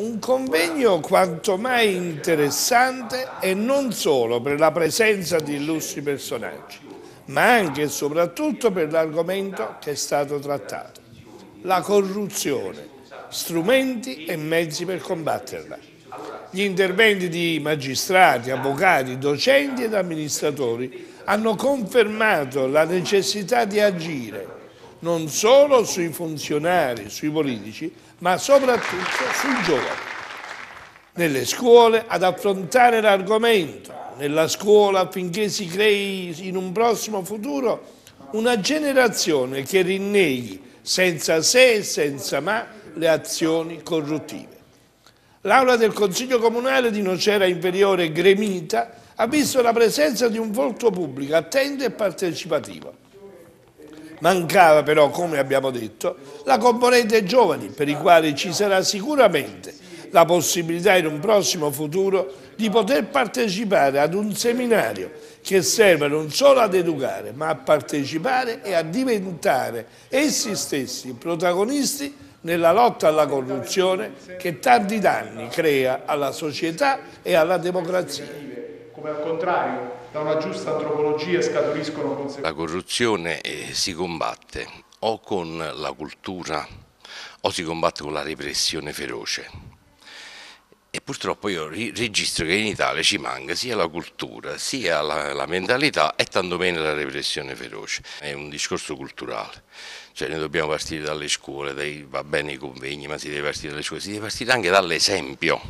Un convegno quanto mai interessante e non solo per la presenza di illustri personaggi, ma anche e soprattutto per l'argomento che è stato trattato, la corruzione, strumenti e mezzi per combatterla. Gli interventi di magistrati, avvocati, docenti ed amministratori hanno confermato la necessità di agire non solo sui funzionari, sui politici, ma soprattutto sui giovani. Nelle scuole ad affrontare l'argomento, nella scuola affinché si crei in un prossimo futuro una generazione che rinneghi senza se e senza ma le azioni corruttive. L'aula del Consiglio Comunale di Nocera Inferiore Gremita ha visto la presenza di un volto pubblico attento e partecipativo mancava però, come abbiamo detto, la componente giovani, per i quali ci sarà sicuramente la possibilità in un prossimo futuro di poter partecipare ad un seminario che serve non solo ad educare, ma a partecipare e a diventare essi stessi protagonisti nella lotta alla corruzione che tanti danni crea alla società e alla democrazia come al contrario da una giusta antropologia scaturiscono conseguenze. La corruzione eh, si combatte o con la cultura o si combatte con la repressione feroce. E purtroppo io registro che in Italia ci manca sia la cultura, sia la, la mentalità e tantomeno la repressione feroce. È un discorso culturale, cioè noi dobbiamo partire dalle scuole, dai, va bene i convegni, ma si deve partire dalle scuole, si deve partire anche dall'esempio.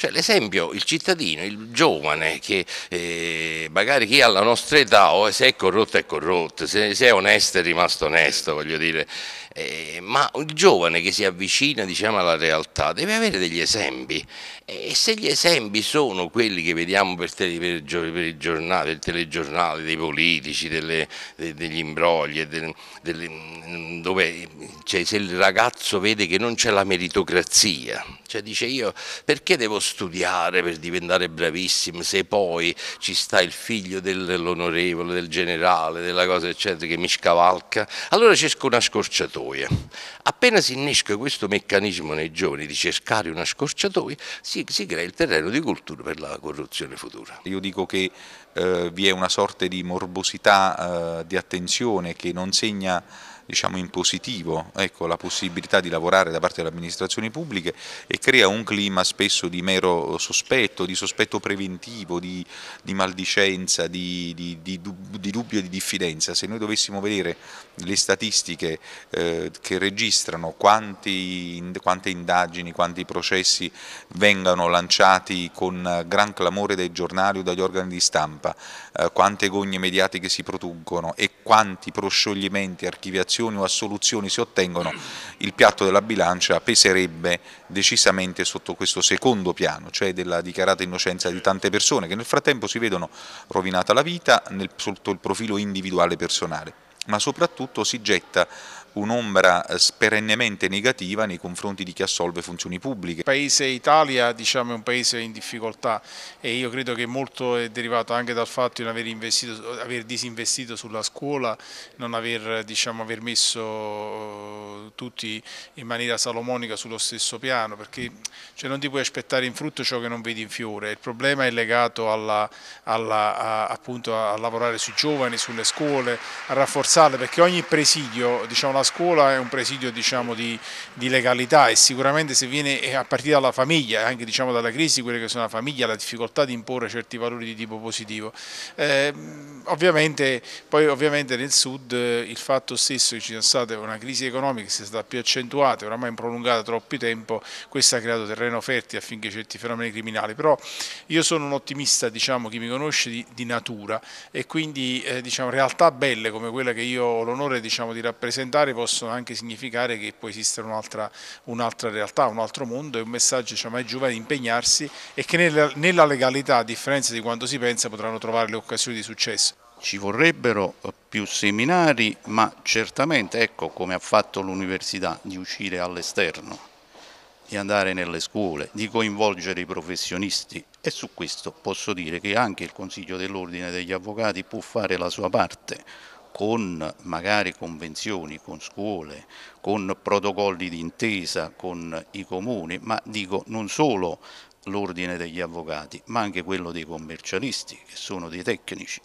Cioè l'esempio, il cittadino, il giovane, che eh, magari chi ha la nostra età, oh, se è corrotto è corrotto, se, se è onesto è rimasto onesto, voglio dire, eh, ma il giovane che si avvicina diciamo, alla realtà deve avere degli esempi e se gli esempi sono quelli che vediamo per, tele, per, per il giornale, il telegiornale, dei politici, delle, de, degli imbrogli, de, delle, mm, dove, cioè, se il ragazzo vede che non c'è la meritocrazia, cioè dice io perché devo studiare per diventare bravissimo se poi ci sta il figlio dell'onorevole, del generale, della cosa eccetera che mi scavalca? Allora cerco una scorciatoia. Appena si innesca questo meccanismo nei giovani di cercare una scorciatoia si, si crea il terreno di cultura per la corruzione futura. Io dico che eh, vi è una sorta di morbosità eh, di attenzione che non segna diciamo, in positivo ecco, la possibilità di lavorare da parte delle amministrazioni pubbliche e crea un clima spesso di mero sospetto, di sospetto preventivo, di, di maldicenza, di, di, di, dubbio e di diffidenza. Se noi dovessimo vedere le statistiche eh, che registrano quanti, quante indagini, quanti processi vengano lanciati con gran clamore dai giornali o dagli organi di stampa, eh, quante gogne mediatiche si producono e quanti proscioglimenti, archiviazioni o assoluzioni si ottengono, il piatto della bilancia peserebbe decisamente sotto questo secondo piano, cioè della dichiarata innocenza di tante persone che nel frattempo si vedono rovinata la vita sotto il profilo individuale personale ma soprattutto si getta un'ombra eh, perennemente negativa nei confronti di chi assolve funzioni pubbliche. Il paese Italia diciamo, è un paese in difficoltà e io credo che molto è derivato anche dal fatto di aver, aver disinvestito sulla scuola, non aver, diciamo, aver messo eh, tutti in maniera salomonica sullo stesso piano, perché cioè, non ti puoi aspettare in frutto ciò che non vedi in fiore. Il problema è legato alla, alla, a, appunto, a lavorare sui giovani, sulle scuole, a rafforzarle, perché ogni presidio, diciamo, la scuola è un presidio diciamo, di, di, legalità e sicuramente se viene eh, a partire dalla famiglia, anche diciamo, dalla crisi, quelle che sono la famiglia, la difficoltà di imporre certi valori di tipo positivo. Eh, ovviamente, poi ovviamente nel sud eh, il fatto stesso che ci sia stata una crisi economica che si è stata più accentuata, oramai prolungata troppo tempo, questo ha creato terreno fertile affinché certi fenomeni criminali, però io sono un ottimista, diciamo, chi mi conosce, di, di natura e quindi eh, diciamo, realtà belle come quella che io ho l'onore diciamo, di rappresentare fare possono anche significare che può esistere un'altra un realtà, un altro mondo e un messaggio diciamo, cioè, ai giovani di impegnarsi e che nella, nella legalità, a differenza di quanto si pensa, potranno trovare le occasioni di successo. Ci vorrebbero più seminari, ma certamente, ecco come ha fatto l'università, di uscire all'esterno, di andare nelle scuole, di coinvolgere i professionisti e su questo posso dire che anche il Consiglio dell'Ordine degli Avvocati può fare la sua parte, con magari convenzioni, con scuole, con protocolli d'intesa con i comuni, ma dico non solo l'ordine degli avvocati, ma anche quello dei commercialisti, che sono dei tecnici.